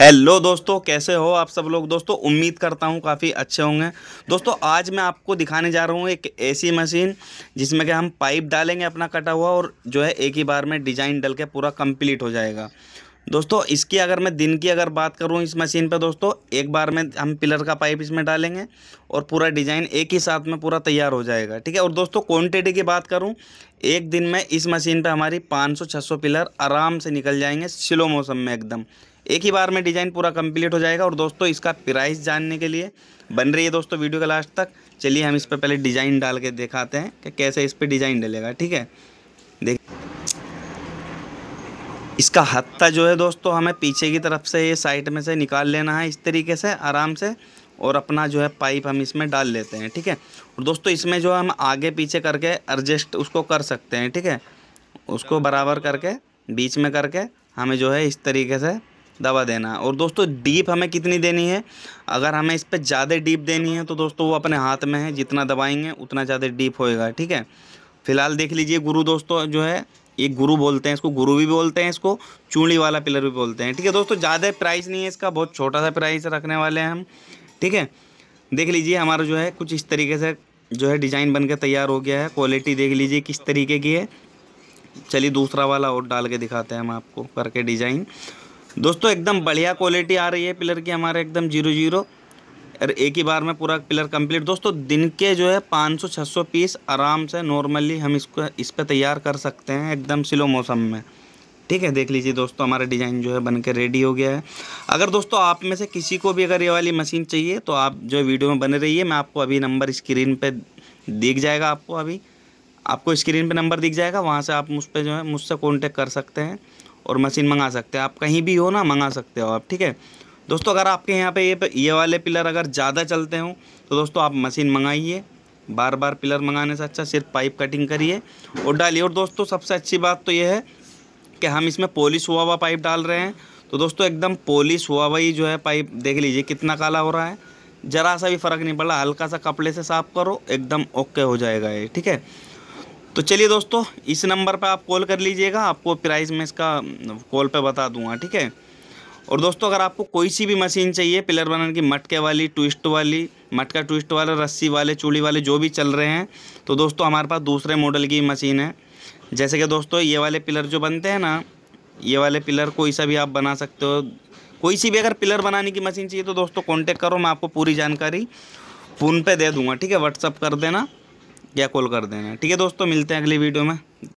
hello दोस्तों कैसे हो आप सब लोग दोस्तों उम्मीद करता हूँ काफ़ी अच्छे होंगे दोस्तों आज मैं आपको दिखाने जा रहा हूँ एक ऐसी मशीन जिसमें कि हम पाइप डालेंगे अपना कटा हुआ और जो है एक ही बार में डिजाइन डल के पूरा कंप्लीट हो जाएगा दोस्तों इसकी अगर मैं दिन की अगर बात करूँ इस मशीन पे दोस्तों एक बार में हम पिलर का पाइप इसमें डालेंगे और पूरा डिज़ाइन एक ही साथ में पूरा तैयार हो जाएगा ठीक है और दोस्तों क्वांटिटी की बात करूँ एक दिन में इस मशीन पे हमारी 500-600 पिलर आराम से निकल जाएंगे स्लो मौसम में एकदम एक ही बार में डिज़ाइन पूरा कम्प्लीट हो जाएगा और दोस्तों इसका प्राइस जानने के लिए बन रही है दोस्तों वीडियो के लास्ट तक चलिए हम इस पर पहले डिज़ाइन डाल के दिखाते हैं कि कैसे इस पर डिज़ाइन डलेगा ठीक है देखिए इसका हत्ता जो है दोस्तों हमें पीछे की तरफ से ये साइड में से निकाल लेना है इस तरीके से आराम से और अपना जो है पाइप हम इसमें डाल लेते हैं ठीक है और दोस्तों इसमें जो है हम आगे पीछे करके एडजस्ट उसको कर सकते हैं ठीक है उसको बराबर करके बीच में करके हमें जो है इस तरीके से दवा देना है और दोस्तों डीप हमें कितनी देनी है अगर हमें इस पर ज़्यादा डीप देनी है तो दोस्तों वो अपने हाथ में है जितना दबाएंगे उतना ज़्यादा डीप होएगा ठीक है फ़िलहाल देख लीजिए गुरु दोस्तों जो है ये गुरु बोलते हैं इसको गुरु भी बोलते हैं इसको चूड़ी वाला पिलर भी बोलते हैं ठीक है दोस्तों ज़्यादा प्राइस नहीं है इसका बहुत छोटा सा प्राइस रखने वाले हैं हम ठीक है देख लीजिए हमारा जो है कुछ इस तरीके से जो है डिज़ाइन बनकर तैयार हो गया है क्वालिटी देख लीजिए किस तरीके की है चलिए दूसरा वाला और डाल के दिखाते हैं हम आपको करके डिज़ाइन दोस्तों एकदम बढ़िया क्वालिटी आ रही है पिलर की हमारे एकदम जीरो जीरो और एक ही बार में पूरा पिलर कंप्लीट दोस्तों दिन के जो है 500-600 पीस आराम से नॉर्मली हम इसको इस पर तैयार कर सकते हैं एकदम स्लो मौसम में ठीक है देख लीजिए दोस्तों हमारा डिज़ाइन जो है बन के रेडी हो गया है अगर दोस्तों आप में से किसी को भी अगर ये वाली मशीन चाहिए तो आप जो वीडियो में बने रहिए मैं आपको अभी नंबर स्क्रीन पर दिख जाएगा आपको अभी आपको स्क्रीन पर नंबर दिख जाएगा वहाँ से आप मुझ पर जो है मुझसे कॉन्टेक्ट कर सकते हैं और मशीन मंगा सकते हैं आप कहीं भी हो ना मंगा सकते हो आप ठीक है दोस्तों अगर आपके यहाँ पे ये ये वाले पिलर अगर ज़्यादा चलते हों तो दोस्तों आप मशीन मंगाइए बार बार पिलर मंगाने से अच्छा सिर्फ पाइप कटिंग करिए और डालिए और दोस्तों सबसे अच्छी बात तो ये है कि हम इसमें पॉलिश हुआ हुआ पाइप डाल रहे हैं तो दोस्तों एकदम पॉलिश हुआ हुआ ही जो है पाइप देख लीजिए कितना काला हो रहा है ज़रा सा भी फ़र्क नहीं पड़ा हल्का सा कपड़े से साफ़ करो एकदम ओके हो जाएगा ये ठीक है तो चलिए दोस्तों इस नंबर पर आप कॉल कर लीजिएगा आपको प्राइस मैं इसका कॉल पर बता दूँगा ठीक है और दोस्तों अगर आपको कोई सी भी मशीन चाहिए पिलर बनाने की मटके वाली ट्विस्ट वाली मटका ट्विस्ट वाले रस्सी वाले चूड़ी वाले जो भी चल रहे हैं तो दोस्तों हमारे पास दूसरे मॉडल की मशीन है जैसे कि दोस्तों ये वाले पिलर जो बनते हैं ना ये वाले पिलर कोई सा भी आप बना सकते हो कोई सी भी अगर पिलर बनाने की मशीन चाहिए तो दोस्तों कॉन्टेक्ट करो मैं आपको पूरी जानकारी फ़ोन पे दे दूँगा ठीक है व्हाट्सअप कर देना या कॉल कर देना ठीक है दोस्तों मिलते हैं अगली वीडियो में